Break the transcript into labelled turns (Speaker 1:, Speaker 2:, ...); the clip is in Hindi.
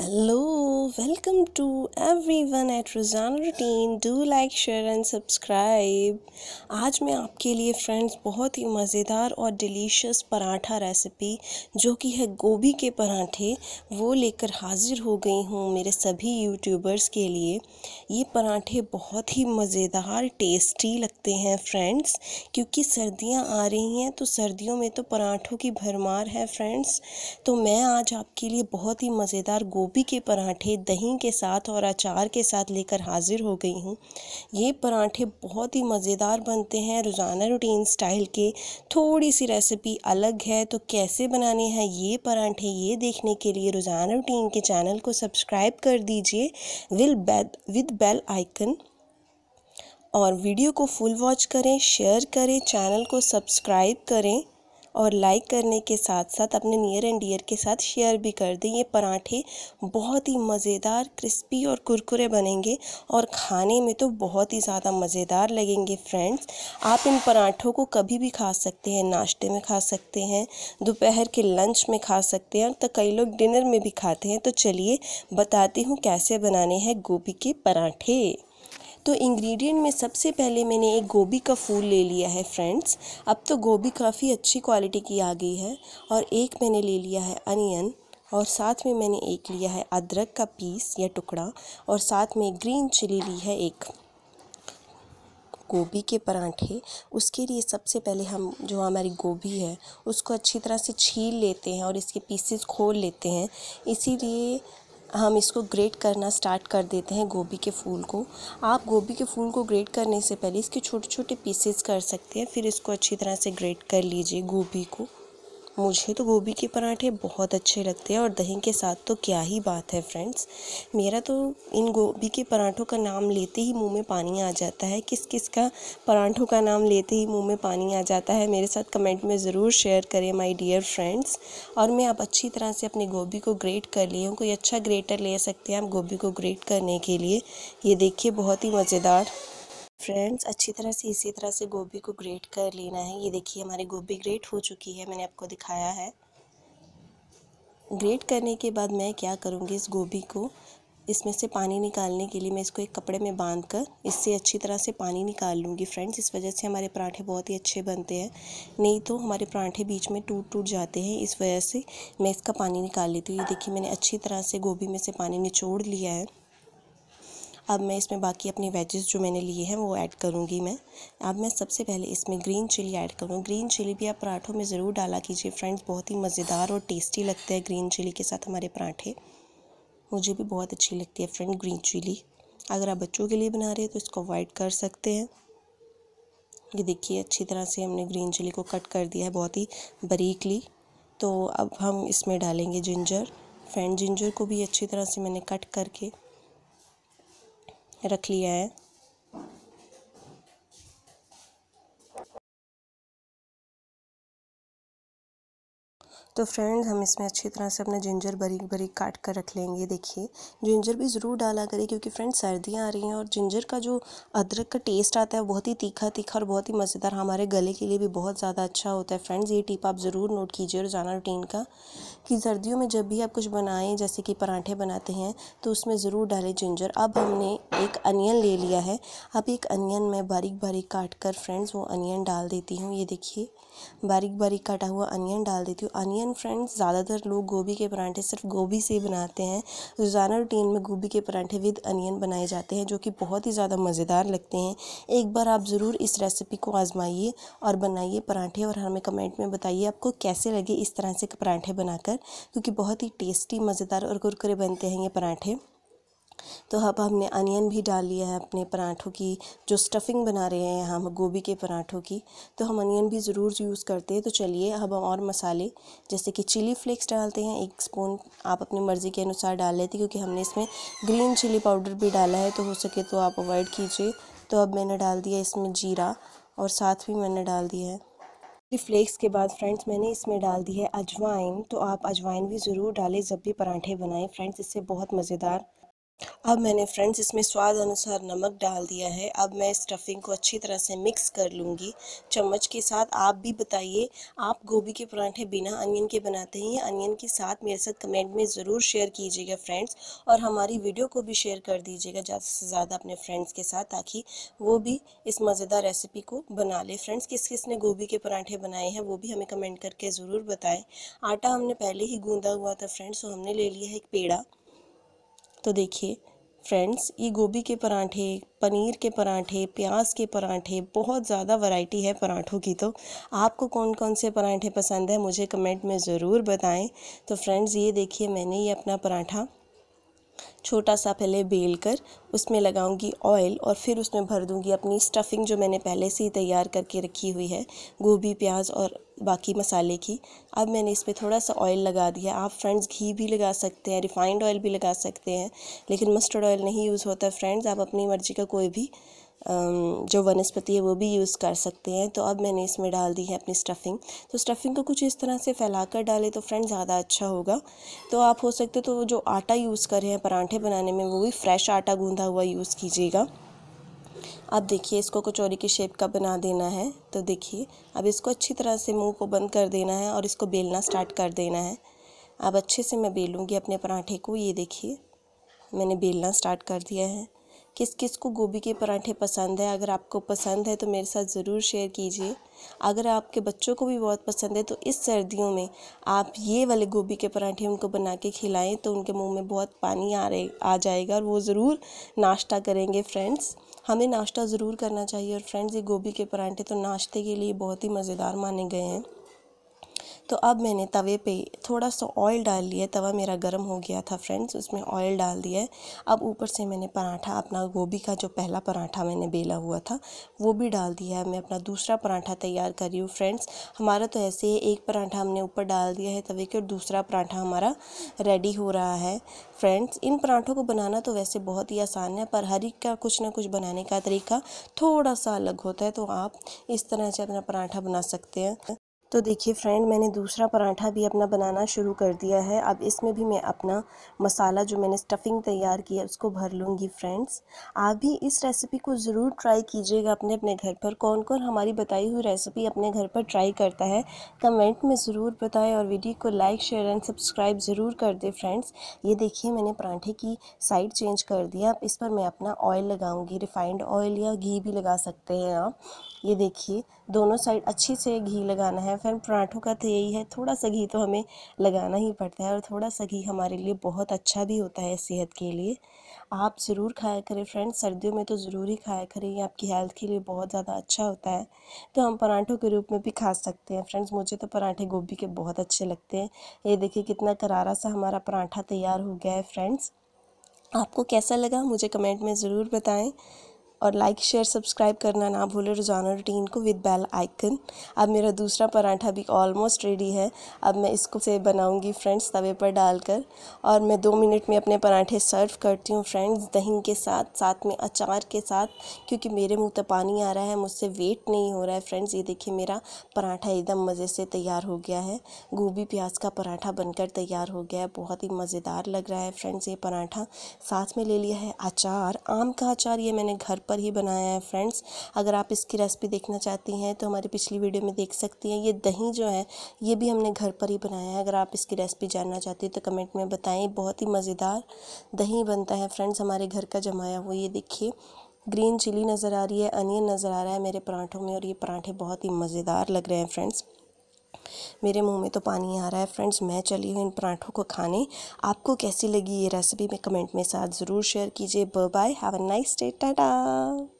Speaker 1: Hello to everyone at Rosanna routine do like share and subscribe आज मैं आपके लिए फ्रेंड्स बहुत ही मज़ेदार और डिलीशियस पराठा रेसिपी जो कि है गोभी के पराठे वो लेकर हाजिर हो गई हूँ मेरे सभी यूट्यूबर्स के लिए ये पराठे बहुत ही मज़ेदार टेस्टी लगते हैं फ्रेंड्स क्योंकि सर्दियाँ आ रही हैं तो सर्दियों में तो पराठों की भरमार है फ्रेंड्स तो मैं आज आपके लिए बहुत ही मज़ेदार गोभी के पराठे दही के साथ और अचार के साथ लेकर हाज़िर हो गई हूँ ये पराठे बहुत ही मज़ेदार बनते हैं रोज़ाना रूटीन स्टाइल के थोड़ी सी रेसिपी अलग है तो कैसे बनाने हैं ये पराठे ये देखने के लिए रोज़ाना रूटीन के चैनल को सब्सक्राइब कर दीजिए will bell with bell icon और वीडियो को फुल वॉच करें शेयर करें चैनल को सब्सक्राइब करें और लाइक करने के साथ साथ अपने नियर एंड डियर के साथ शेयर भी कर दें ये पराठे बहुत ही मज़ेदार क्रिस्पी और कुरकुरे बनेंगे और खाने में तो बहुत ही ज़्यादा मज़ेदार लगेंगे फ्रेंड्स आप इन पराठों को कभी भी खा सकते हैं नाश्ते में खा सकते हैं दोपहर के लंच में खा सकते हैं तो कई लोग डिनर में भी खाते हैं तो चलिए बताती हूँ कैसे बनाने हैं गोभी के पराठे तो इंग्रेडिएंट में सबसे पहले मैंने एक गोभी का फूल ले लिया है फ्रेंड्स अब तो गोभी काफ़ी अच्छी क्वालिटी की आ गई है और एक मैंने ले लिया है अनियन और साथ में मैंने एक लिया है अदरक का पीस या टुकड़ा और साथ में ग्रीन चिली ली है एक गोभी के परांठे उसके लिए सबसे पहले हम जो हमारी गोभी है उसको अच्छी तरह से छील लेते हैं और इसके पीसेस खोल लेते हैं इसीलिए हम इसको ग्रेट करना स्टार्ट कर देते हैं गोभी के फूल को आप गोभी के फूल को ग्रेट करने से पहले इसके छोटे छोटे पीसेस कर सकते हैं फिर इसको अच्छी तरह से ग्रेट कर लीजिए गोभी को मुझे तो गोभी के पराठे बहुत अच्छे लगते हैं और दही के साथ तो क्या ही बात है फ्रेंड्स मेरा तो इन गोभी के पराठों का नाम लेते ही मुंह में पानी आ जाता है किस किस का पराठों का नाम लेते ही मुंह में पानी आ जाता है मेरे साथ कमेंट में ज़रूर शेयर करें माय डियर फ्रेंड्स और मैं आप अच्छी तरह से अपने गोभी को ग्रेट कर लिए हूँ कोई अच्छा ग्रेटर ले सकते हैं आप गोभी को ग्रेट करने के लिए ये देखिए बहुत ही मज़ेदार फ्रेंड्स अच्छी तरह से इसी तरह से गोभी को ग्रेट कर लेना है ये देखिए हमारी गोभी ग्रेट हो चुकी है मैंने आपको दिखाया है ग्रेट करने के बाद मैं क्या करूँगी इस गोभी को इसमें से पानी निकालने के लिए मैं इसको एक कपड़े में बांध कर इससे अच्छी तरह से पानी निकाल लूँगी फ्रेंड्स इस वजह से हमारे पराठे बहुत ही अच्छे बनते हैं नहीं तो हमारे पराठे बीच में टूट टूट जाते हैं इस वजह से मैं इसका पानी निकाल लेती हूँ ये देखिए मैंने अच्छी तरह से गोभी में से पानी निचोड़ लिया है अब मैं इसमें बाकी अपनी वेजेस जो मैंने लिए हैं वो ऐड करूँगी मैं अब मैं सबसे पहले इसमें ग्रीन चिली ऐड करूँ ग्रीन चिली भी आप पराठों में ज़रूर डाला कीजिए फ्रेंड्स बहुत ही मज़ेदार और टेस्टी लगते हैं ग्रीन चिली के साथ हमारे पराठे मुझे भी बहुत अच्छी लगती है फ्रेंड ग्रीन चिली अगर आप बच्चों के लिए बना रहे हैं तो इसको अवॉइड कर सकते हैं ये देखिए अच्छी तरह से हमने ग्रीन चिली को कट कर दिया है बहुत ही बरीकली तो अब हम इसमें डालेंगे जिंजर फ्रेंड जिंजर को भी अच्छी तरह से मैंने कट करके रख लिया है तो फ्रेंड्स हम इसमें अच्छी तरह से अपना जिंजर बरीक बरीक काट कर रख लेंगे देखिए जिंजर भी ज़रूर डाला करें क्योंकि फ्रेंड्स सर्दियाँ आ रही हैं और जिंजर का जो अदरक का टेस्ट आता है बहुत ही तीखा तीखा और बहुत ही मज़ेदार हमारे गले के लिए भी बहुत ज़्यादा अच्छा होता है फ्रेंड्स ये टिप आप ज़रूर नोट कीजिए और जाना रूटीन का कि सर्दियों में जब भी आप कुछ बनाएँ जैसे कि पराठे बनाते हैं तो उसमें ज़रूर डालें जिंजर अब हमने एक अनियन ले लिया है अब एक अनियन मैं बारीक बारीक काट कर फ्रेंड्स वो अनियन डाल देती हूँ ये देखिए बारीक बारीक काटा हुआ अनियन डाल देती हूँ अनियन फ्रेंड्स ज़्यादातर लोग गोभी के परांठे सिर्फ गोभी से बनाते हैं रोज़ाना रूटीन में गोभी के परांठे विद अनियन बनाए जाते हैं जो कि बहुत ही ज़्यादा मज़ेदार लगते हैं एक बार आप ज़रूर इस रेसिपी को आज़माइए और बनाइए पराठे और हमें कमेंट में बताइए आपको कैसे लगे इस तरह से पराठे बनाकर क्योंकि बहुत ही टेस्टी मज़ेदार और कुरकुरे बनते हैं ये पराठे तो अब हमने अनियन भी डाल लिया है अपने पराठों की जो स्टफिंग बना रहे हैं हम गोभी के पराठों की तो हम अनियन भी ज़रूर यूज़ करते हैं तो चलिए अब हम और मसाले जैसे कि चिली फ्लेक्स डालते हैं एक स्पून आप अपनी मर्ज़ी के अनुसार डाल लेते क्योंकि हमने इसमें ग्रीन चिली पाउडर भी डाला है तो हो सके तो आप अवॉइड कीजिए तो अब मैंने डाल दिया इसमें जीरा और साथ भी मैंने डाल दिया है फ्लेक्स के बाद फ्रेंड्स मैंने इसमें डाल दी है अजवाइन तो आप अजवाइन भी ज़रूर डालें जब भी पराठे बनाएं फ्रेंड्स इससे बहुत मज़ेदार अब मैंने फ्रेंड्स इसमें स्वाद अनुसार नमक डाल दिया है अब मैं स्टफिंग को अच्छी तरह से मिक्स कर लूँगी चम्मच के साथ आप भी बताइए आप गोभी के परांठे बिना अनियन के बनाते हैं अनियन के साथ मेरे साथ कमेंट में ज़रूर शेयर कीजिएगा फ्रेंड्स और हमारी वीडियो को भी शेयर कर दीजिएगा ज़्यादा से ज़्यादा अपने फ्रेंड्स के साथ ताकि वो भी इस मज़ेदार रेसिपी को बना ले फ्रेंड्स किस किस ने गोभी के परांठे बनाए हैं वो भी हमें कमेंट करके ज़रूर बताएँ आटा हमने पहले ही गूँधा हुआ था फ्रेंड्स तो हमने ले लिया है एक पेड़ा तो देखिए फ्रेंड्स ये गोभी के पराठे पनीर के पराठे प्याज के पराठे बहुत ज़्यादा वैरायटी है पराठों की तो आपको कौन कौन से पराठे पसंद है मुझे कमेंट में ज़रूर बताएं तो फ्रेंड्स ये देखिए मैंने ये अपना पराठा छोटा सा पहले बेल कर उसमें लगाऊंगी ऑयल और फिर उसमें भर दूंगी अपनी स्टफ़िंग जो मैंने पहले से ही तैयार करके रखी हुई है गोभी प्याज और बाकी मसाले की अब मैंने इस पर थोड़ा सा ऑयल लगा दिया आप फ्रेंड्स घी भी लगा सकते हैं रिफ़ाइंड ऑयल भी लगा सकते हैं लेकिन मस्टर्ड ऑयल नहीं यूज़ होता फ्रेंड्स आप अपनी मर्ज़ी का कोई भी जो वनस्पति है वो भी यूज़ कर सकते हैं तो अब मैंने इसमें डाल दी है अपनी स्टफ़िंग तो स्टफ़िंग को कुछ इस तरह से फैला कर डालें तो फ्रेंड ज़्यादा अच्छा होगा तो आप हो सकते तो जो आटा यूज़ कर रहे हैं पराठे बनाने में वो भी फ्रेश आटा गूँधा हुआ यूज़ कीजिएगा अब देखिए इसको कचौरी की शेप का बना देना है तो देखिए अब इसको अच्छी तरह से मुंह को बंद कर देना है और इसको बेलना स्टार्ट कर देना है अब अच्छे से मैं बेलूँगी अपने पराठे को ये देखिए मैंने बेलना स्टार्ट कर दिया है किस किस को गोभी के पराठे पसंद है अगर आपको पसंद है तो मेरे साथ ज़रूर शेयर कीजिए अगर आपके बच्चों को भी बहुत पसंद है तो इस सर्दियों में आप ये वाले गोभी के पराठे उनको बना के खिलाएँ तो उनके मुंह में बहुत पानी आ रहे आ जाएगा और वो ज़रूर नाश्ता करेंगे फ्रेंड्स हमें नाश्ता ज़रूर करना चाहिए और फ्रेंड्स ये गोभी के पराठे तो नाश्ते के लिए बहुत ही मज़ेदार माने गए हैं तो अब मैंने तवे पे थोड़ा सा ऑयल डाल लिया तवा मेरा गर्म हो गया था फ्रेंड्स उसमें ऑयल डाल दिया है अब ऊपर से मैंने पराठा अपना गोभी का जो पहला पराठा मैंने बेला हुआ था वो भी डाल दिया है मैं अपना दूसरा पराठा तैयार कर रही हूँ फ्रेंड्स हमारा तो ऐसे ही एक पराठा हमने ऊपर डाल दिया है तवे के और दूसरा पराठा हमारा रेडी हो रहा है फ्रेंड्स इन पराठों को बनाना तो वैसे बहुत ही आसान है पर हर एक का कुछ ना कुछ बनाने का तरीका थोड़ा सा अलग होता है तो आप इस तरह से अपना पराठा बना सकते हैं तो देखिए फ्रेंड मैंने दूसरा पराठा भी अपना बनाना शुरू कर दिया है अब इसमें भी मैं अपना मसाला जो मैंने स्टफिंग तैयार किया उसको भर लूँगी फ्रेंड्स आप भी इस रेसिपी को ज़रूर ट्राई कीजिएगा अपने अपने घर पर कौन कौन हमारी बताई हुई रेसिपी अपने घर पर ट्राई करता है कमेंट में ज़रूर बताएं और वीडियो को लाइक शेयर एंड सब्सक्राइब ज़रूर कर दें फ्रेंड्स ये देखिए मैंने पराठे की साइड चेंज कर दिया अब इस पर मैं अपना ऑयल लगाऊँगी रिफाइंड ऑयल या घी भी लगा सकते हैं आप ये देखिए दोनों साइड अच्छे से घी लगाना है फिर पराठों का तो यही है थोड़ा सा घी तो हमें लगाना ही पड़ता है और थोड़ा सा घी हमारे लिए बहुत अच्छा भी होता है सेहत के लिए आप ज़रूर खाया करें फ्रेंड्स सर्दियों में तो ज़रूर ही खाया करें ये आपकी हेल्थ के लिए बहुत ज़्यादा अच्छा होता है तो हम पराठों के रूप में भी खा सकते हैं फ्रेंड्स मुझे तो पराठे गोभी के बहुत अच्छे लगते हैं ये देखिए कितना करारा सा हमारा पराठा तैयार हो गया है फ्रेंड्स आपको कैसा लगा मुझे कमेंट में ज़रूर बताएँ और लाइक शेयर सब्सक्राइब करना ना भूलें रोज़ाना रूटीन को विद बेल आइकन अब मेरा दूसरा पराठा भी ऑलमोस्ट रेडी है अब मैं इसको से बनाऊंगी फ्रेंड्स तवे पर डालकर और मैं दो मिनट में अपने पराठे सर्व करती हूँ फ्रेंड्स दही के साथ साथ में अचार के साथ क्योंकि मेरे मुँह तो पानी आ रहा है मुझसे वेट नहीं हो रहा है फ्रेंड्स ये देखिए मेरा पराठा एकदम मज़े से तैयार हो गया है गोभी प्याज का पराठा बनकर तैयार हो गया है बहुत ही मज़ेदार लग रहा है फ्रेंड्स ये पराठा साथ में ले लिया है अचार आम का अचार ये मैंने घर पर ही बनाया है फ्रेंड्स अगर आप इसकी रेसिपी देखना चाहती हैं तो हमारी पिछली वीडियो में देख सकती हैं ये दही जो है ये भी हमने घर पर ही बनाया है अगर आप इसकी रेसिपी जानना चाहती हो तो कमेंट में बताएं बहुत ही मज़ेदार दही बनता है फ्रेंड्स हमारे घर का जमाया हुआ ये देखिए ग्रीन चिली नज़र आ रही है अनियन नज़र आ रहा है मेरे पराठों में और ये पराठे बहुत ही मज़ेदार लग रहे हैं फ्रेंड्स मेरे मुंह में तो पानी आ रहा है फ्रेंड्स मैं चली हूँ इन पराठों को खाने आपको कैसी लगी ये रेसिपी में कमेंट में साथ ज़रूर शेयर कीजिए bye have a nice day Tata